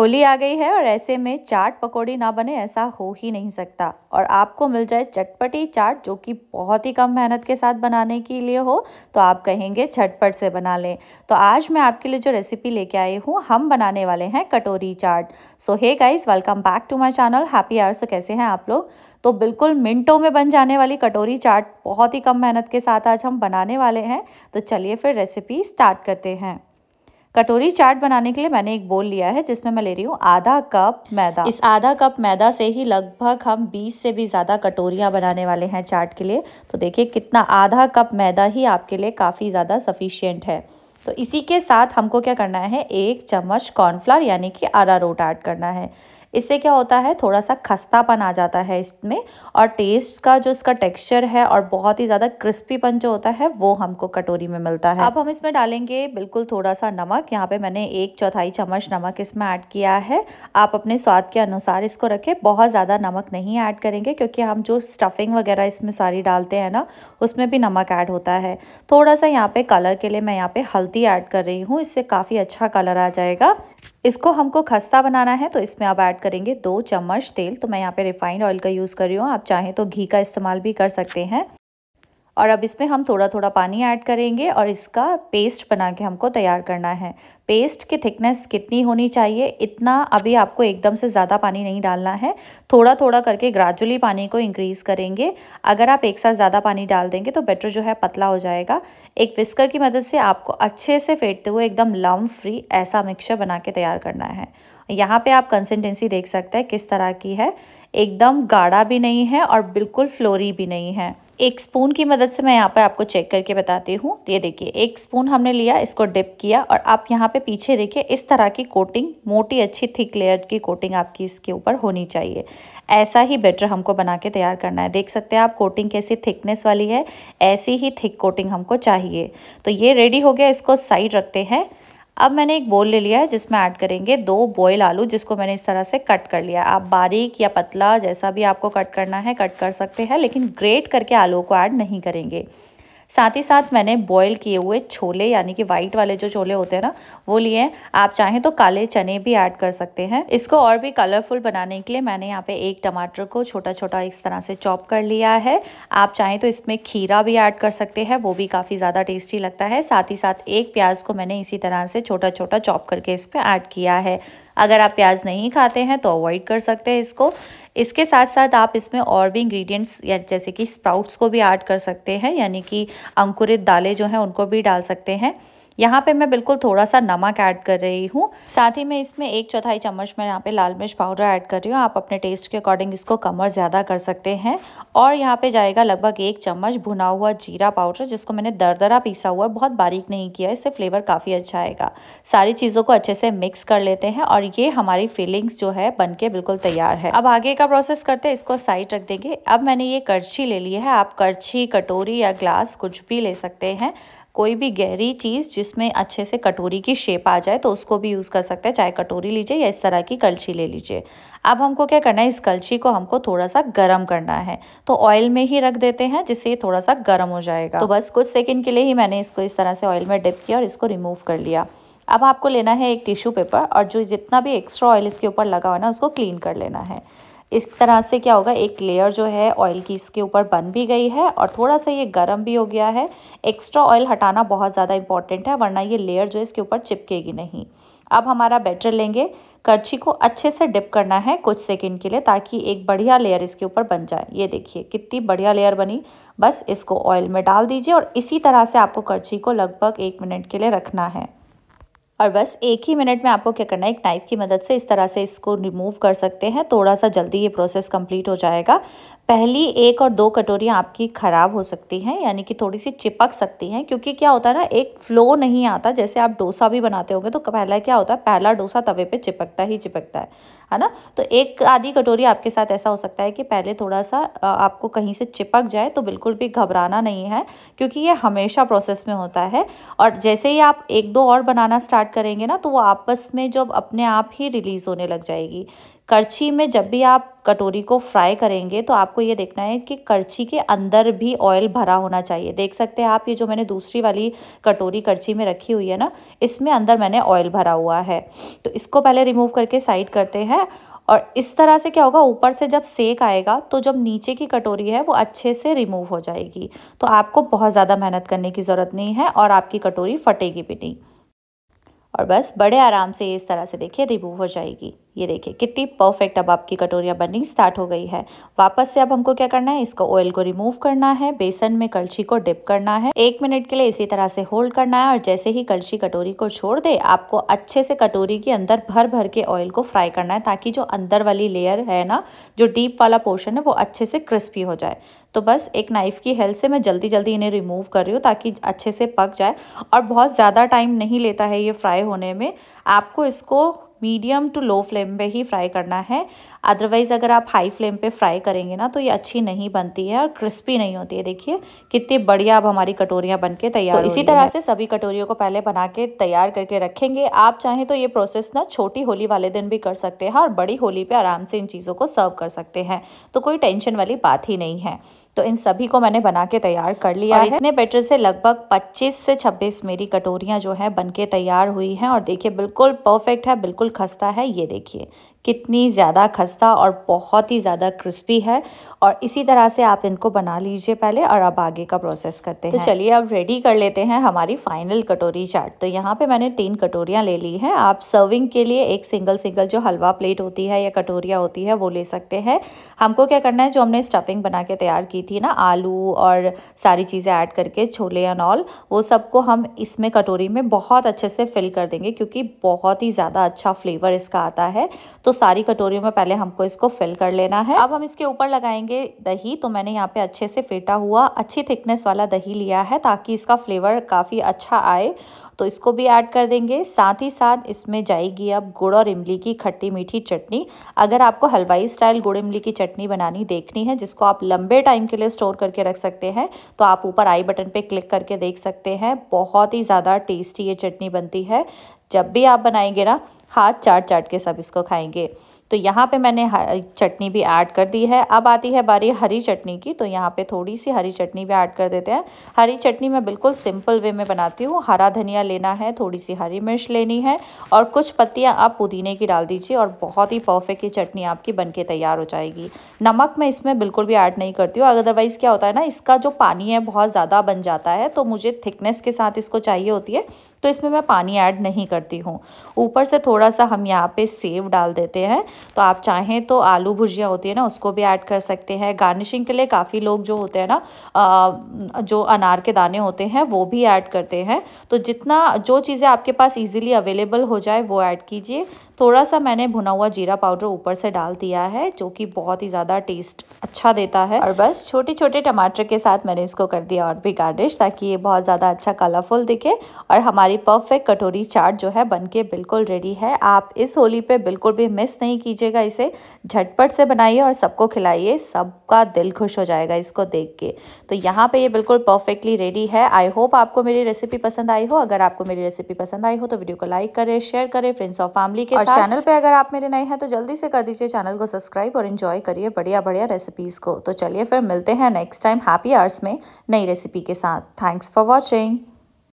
होली आ गई है और ऐसे में चाट पकौड़ी ना बने ऐसा हो ही नहीं सकता और आपको मिल जाए चटपटी चाट जो कि बहुत ही कम मेहनत के साथ बनाने के लिए हो तो आप कहेंगे झटपट से बना लें तो आज मैं आपके लिए जो रेसिपी लेके आई हूँ हम बनाने वाले हैं कटोरी चाट so hey guys welcome back to my channel happy hours तो कैसे हैं आप लोग तो बिल्कुल मिनटों में बन जाने वाली कटोरी चाट बहुत ही कम मेहनत के साथ आज हम बनाने वाले हैं तो चलिए फिर रेसिपी स्टार्ट करते हैं कटोरी चाट बनाने के लिए मैंने एक बोल लिया है जिसमें मैं ले रही हूँ आधा कप मैदा इस आधा कप मैदा से ही लगभग हम 20 से भी ज़्यादा कटोरियाँ बनाने वाले हैं चाट के लिए तो देखिए कितना आधा कप मैदा ही आपके लिए काफ़ी ज़्यादा सफिशियंट है तो इसी के साथ हमको क्या करना है एक चम्मच कॉर्नफ्लावर यानी कि आरा रोट ऐड करना है इससे क्या होता है थोड़ा सा खस्तापन आ जाता है इसमें और टेस्ट का जो इसका टेक्सचर है और बहुत ही ज़्यादा क्रिस्पीपन जो होता है वो हमको कटोरी में मिलता है अब हम इसमें डालेंगे बिल्कुल थोड़ा सा नमक यहाँ पे मैंने एक चौथाई चम्मच नमक इसमें ऐड किया है आप अपने स्वाद के अनुसार इसको रखें बहुत ज़्यादा नमक नहीं ऐड करेंगे क्योंकि हम जो स्टफिंग वगैरह इसमें सारी डालते हैं ना उसमें भी नमक ऐड होता है थोड़ा सा यहाँ पे कलर के लिए मैं यहाँ पे हल्दी ऐड कर रही हूँ इससे काफ़ी अच्छा कलर आ जाएगा इसको हमको खस्ता बनाना है तो इसमें आप ऐड करेंगे दो चम्मच तेल तो मैं यहाँ पे रिफाइंड ऑयल का यूज़ कर रही हूँ आप चाहें तो घी का इस्तेमाल भी कर सकते हैं और अब इसमें हम थोड़ा थोड़ा पानी ऐड करेंगे और इसका पेस्ट बना के हमको तैयार करना है पेस्ट की थिकनेस कितनी होनी चाहिए इतना अभी आपको एकदम से ज़्यादा पानी नहीं डालना है थोड़ा थोड़ा करके ग्रेजुअली पानी को इंक्रीज़ करेंगे अगर आप एक साथ ज़्यादा पानी डाल देंगे तो बैटर जो है पतला हो जाएगा एक विस्कर की मदद से आपको अच्छे से फेंटते हुए एकदम लम फ्री ऐसा मिक्सचर बना के तैयार करना है यहाँ पे आप कंसिस्टेंसी देख सकते हैं किस तरह की है एकदम गाढ़ा भी नहीं है और बिल्कुल फ्लोरी भी नहीं है एक स्पून की मदद से मैं यहाँ पे आपको चेक करके बताती हूँ ये देखिए एक स्पून हमने लिया इसको डिप किया और आप यहाँ पे पीछे देखिए इस तरह की कोटिंग मोटी अच्छी थिक लेयर की कोटिंग आपकी इसके ऊपर होनी चाहिए ऐसा ही बेटर हमको बना के तैयार करना है देख सकते हैं आप कोटिंग कैसी थिकनेस वाली है ऐसी ही थिक कोटिंग हमको चाहिए तो ये रेडी हो गया इसको साइड रखते हैं अब मैंने एक बोल ले लिया है जिसमें ऐड करेंगे दो बॉयल आलू जिसको मैंने इस तरह से कट कर लिया आप बारीक या पतला जैसा भी आपको कट करना है कट कर सकते हैं लेकिन ग्रेट करके आलू को ऐड नहीं करेंगे साथ ही साथ मैंने बॉयल किए हुए छोले यानी कि वाइट वाले जो छोले होते हैं ना वो लिए हैं आप चाहें तो काले चने भी ऐड कर सकते हैं इसको और भी कलरफुल बनाने के लिए मैंने यहाँ पे एक टमाटर को छोटा छोटा इस तरह से चॉप कर लिया है आप चाहें तो इसमें खीरा भी ऐड कर सकते हैं वो भी काफ़ी ज़्यादा टेस्टी लगता है साथ ही साथ एक प्याज को मैंने इसी तरह से छोटा छोटा चॉप करके इस पर ऐड किया है अगर आप प्याज नहीं खाते हैं तो अवॉइड कर सकते हैं इसको इसके साथ साथ आप इसमें और भी इंग्रेडिएंट्स या जैसे कि स्प्राउट्स को भी ऐड कर सकते हैं यानी कि अंकुरित दालें जो हैं उनको भी डाल सकते हैं यहाँ पे मैं बिल्कुल थोड़ा सा नमक ऐड कर रही हूँ साथ ही मैं इसमें एक चौथाई चम्मच में यहाँ पे लाल मिर्च पाउडर ऐड कर रही हूँ आप अपने टेस्ट के अकॉर्डिंग इसको कम और ज़्यादा कर सकते हैं और यहाँ पे जाएगा लगभग एक चम्मच भुना हुआ जीरा पाउडर जिसको मैंने दरदरा पीसा हुआ है बहुत बारीक नहीं किया इससे फ्लेवर काफ़ी अच्छा आएगा सारी चीज़ों को अच्छे से मिक्स कर लेते हैं और ये हमारी फीलिंग्स जो है बन के बिल्कुल तैयार है अब आगे का प्रोसेस करते हैं इसको साइड रख देंगे अब मैंने ये करछी ले ली है आप करछी कटोरी या ग्लास कुछ भी ले सकते हैं कोई भी गहरी चीज़ जिसमें अच्छे से कटोरी की शेप आ जाए तो उसको भी यूज़ कर सकते हैं चाहे कटोरी लीजिए या इस तरह की कलछी ले लीजिए अब हमको क्या करना है इस कलछी को हमको थोड़ा सा गर्म करना है तो ऑयल में ही रख देते हैं जिससे ये थोड़ा सा गर्म हो जाएगा तो बस कुछ सेकेंड के लिए ही मैंने इसको इस तरह से ऑयल में डिप किया और इसको रिमूव कर लिया अब आपको लेना है एक टिश्यू पेपर और जो जितना भी एक्स्ट्रा ऑयल इसके ऊपर लगा हुआ है ना उसको क्लीन कर लेना है इस तरह से क्या होगा एक लेयर जो है ऑयल की इसके ऊपर बन भी गई है और थोड़ा सा ये गर्म भी हो गया है एक्स्ट्रा ऑयल हटाना बहुत ज़्यादा इंपॉर्टेंट है वरना ये लेयर जो है इसके ऊपर चिपकेगी नहीं अब हमारा बैटर लेंगे कर्ची को अच्छे से डिप करना है कुछ सेकंड के लिए ताकि एक बढ़िया लेयर इसके ऊपर बन जाए ये देखिए कितनी बढ़िया लेयर बनी बस इसको ऑयल में डाल दीजिए और इसी तरह से आपको कर्ची को लगभग एक मिनट के लिए रखना है और बस एक ही मिनट में आपको क्या करना है एक नाइफ़ की मदद से इस तरह से इसको रिमूव कर सकते हैं थोड़ा सा जल्दी ये प्रोसेस कंप्लीट हो जाएगा पहली एक और दो कटोरियाँ आपकी ख़राब हो सकती हैं यानी कि थोड़ी सी चिपक सकती हैं क्योंकि क्या होता है ना एक फ्लो नहीं आता जैसे आप डोसा भी बनाते होंगे तो पहला क्या होता है पहला डोसा तवे पे चिपकता ही चिपकता है है ना तो एक आधी कटोरी आपके साथ ऐसा हो सकता है कि पहले थोड़ा सा आपको कहीं से चिपक जाए तो बिल्कुल भी घबराना नहीं है क्योंकि ये हमेशा प्रोसेस में होता है और जैसे ही आप एक दो और बनाना स्टार्ट करेंगे ना तो वो आपस में जब अपने आप ही रिलीज़ होने लग जाएगी करछी में जब भी आप कटोरी को फ्राई करेंगे तो आपको ये देखना है कि करछी के अंदर भी ऑयल भरा होना चाहिए देख सकते हैं आप ये जो मैंने दूसरी वाली कटोरी करछी में रखी हुई है ना इसमें अंदर मैंने ऑयल भरा हुआ है तो इसको पहले रिमूव करके साइड करते हैं और इस तरह से क्या होगा ऊपर से जब सेक आएगा तो जब नीचे की कटोरी है वो अच्छे से रिमूव हो जाएगी तो आपको बहुत ज़्यादा मेहनत करने की ज़रूरत नहीं है और आपकी कटोरी फटेगी भी नहीं और बस बड़े आराम से इस तरह से देखिए रिमूव हो जाएगी ये देखिए कितनी परफेक्ट अब आपकी कटोरियाँ बननी स्टार्ट हो गई है वापस से अब हमको क्या करना है इसको ऑयल को रिमूव करना है बेसन में कलछी को डिप करना है एक मिनट के लिए इसी तरह से होल्ड करना है और जैसे ही कलछी कटोरी को छोड़ दे आपको अच्छे से कटोरी के अंदर भर भर के ऑयल को फ्राई करना है ताकि जो अंदर वाली लेयर है ना जो डीप वाला पोर्शन है वो अच्छे से क्रिस्पी हो जाए तो बस एक नाइफ़ की हेल्प से मैं जल्दी जल्दी इन्हें रिमूव कर रही हूँ ताकि अच्छे से पक जाए और बहुत ज़्यादा टाइम नहीं लेता है ये फ्राई होने में आपको इसको मीडियम टू लो फ्लेम पे ही फ्राई करना है अदरवाइज़ अगर आप हाई फ्लेम पे फ्राई करेंगे ना तो ये अच्छी नहीं बनती है और क्रिस्पी नहीं होती है देखिए कितनी बढ़िया अब हमारी कटोरियाँ बन के तैयार तो इसी तरह से सभी कटोरियों को पहले बना के तैयार करके रखेंगे आप चाहें तो ये प्रोसेस ना छोटी होली वाले दिन भी कर सकते हैं और बड़ी होली पर आराम से इन चीज़ों को सर्व कर सकते हैं तो कोई टेंशन वाली बात ही नहीं है तो इन सभी को मैंने बना के तैयार कर लिया है इतने बैटर से लगभग 25 से 26 मेरी कटोरियाँ जो है बन तैयार हुई हैं और देखिए बिल्कुल परफेक्ट है बिल्कुल खस्ता है ये देखिए कितनी ज़्यादा खस्ता और बहुत ही ज़्यादा क्रिस्पी है और इसी तरह से आप इनको बना लीजिए पहले और अब आगे का प्रोसेस करते तो हैं तो चलिए अब रेडी कर लेते हैं हमारी फाइनल कटोरी चाट तो यहाँ पे मैंने तीन कटोरियाँ ले ली हैं आप सर्विंग के लिए एक सिंगल सिंगल जो हलवा प्लेट होती है या कटोरिया होती है वो ले सकते हैं हमको क्या करना है जो हमने स्टफिंग बना के तैयार की थी ना आलू और सारी चीज़ें ऐड करके छोले एंड ऑल वो सबको हम इसमें कटोरी में बहुत अच्छे से फिल कर देंगे क्योंकि बहुत ही ज़्यादा अच्छा फ्लेवर इसका आता है तो तो सारी कटोरियों में पहले हमको इसको फिल कर लेना है अब हम इसके ऊपर लगाएंगे दही तो मैंने यहाँ पे अच्छे से फेटा हुआ अच्छी थिकनेस वाला दही लिया है ताकि इसका फ्लेवर काफ़ी अच्छा आए तो इसको भी ऐड कर देंगे साथ ही साथ इसमें जाएगी अब गुड़ और इमली की खट्टी मीठी चटनी अगर आपको हलवाई स्टाइल गुड़ इमली की चटनी बनानी देखनी है जिसको आप लंबे टाइम के लिए स्टोर करके रख सकते हैं तो आप ऊपर आई बटन पर क्लिक करके देख सकते हैं बहुत ही ज़्यादा टेस्टी ये चटनी बनती है जब भी आप बनाएंगे ना हाथ चाट चाट के सब इसको खाएंगे तो यहाँ पे मैंने चटनी भी ऐड कर दी है अब आती है बारी हरी चटनी की तो यहाँ पे थोड़ी सी हरी चटनी भी ऐड कर देते हैं हरी चटनी मैं बिल्कुल सिंपल वे में बनाती हूँ हरा धनिया लेना है थोड़ी सी हरी मिर्च लेनी है और कुछ पत्तियाँ आप पुदीने की डाल दीजिए और बहुत ही परफेक्ट ये चटनी आपकी बन के तैयार हो जाएगी नमक मैं इसमें बिल्कुल भी ऐड नहीं करती हूँ अदरवाइज़ क्या होता है ना इसका जो पानी है बहुत ज़्यादा बन जाता है तो मुझे थिकनेस के साथ इसको चाहिए होती है तो इसमें मैं पानी ऐड नहीं करती हूँ ऊपर से थोड़ा सा हम यहाँ पे सेव डाल देते हैं तो आप चाहें तो आलू भुजिया होती है ना उसको भी ऐड कर सकते हैं गार्निशिंग के लिए काफ़ी लोग जो होते हैं ना जो अनार के दाने होते हैं वो भी ऐड करते हैं तो जितना जो चीज़ें आपके पास ईजिली अवेलेबल हो जाए वो ऐड कीजिए थोड़ा सा मैंने भुना हुआ जीरा पाउडर ऊपर से डाल दिया है जो कि बहुत ही ज़्यादा टेस्ट अच्छा देता है और बस छोटे छोटे टमाटर के साथ मैंने इसको कर दिया और भी गार्निश ताकि ये बहुत ज़्यादा अच्छा कलरफुल दिखे और हमारी परफेक्ट कटोरी चाट जो है बन के बिल्कुल रेडी है आप इस होली पे बिल्कुल भी मिस नहीं कीजिएगा इसे झटपट से बनाइए और सबको खिलाइए सबका दिल खुश हो जाएगा इसको देख के तो यहाँ पे ये बिल्कुल परफेक्टली रेडी है आई होप आपको मेरी रेसिपी पसंद आई हो अगर आपको मेरी रेसिपी पसंद आई हो तो वीडियो को लाइक करें शेयर करें फ्रेंड्स और फैमिली के चैनल पे अगर आप मेरे नए हैं तो जल्दी से कर दीजिए चैनल को सब्सक्राइब और इन्जॉय करिए बढ़िया बढ़िया रेसिपीज़ को तो चलिए फिर मिलते हैं नेक्स्ट टाइम हैप्पी आर्स में नई रेसिपी के साथ थैंक्स फॉर वॉचिंग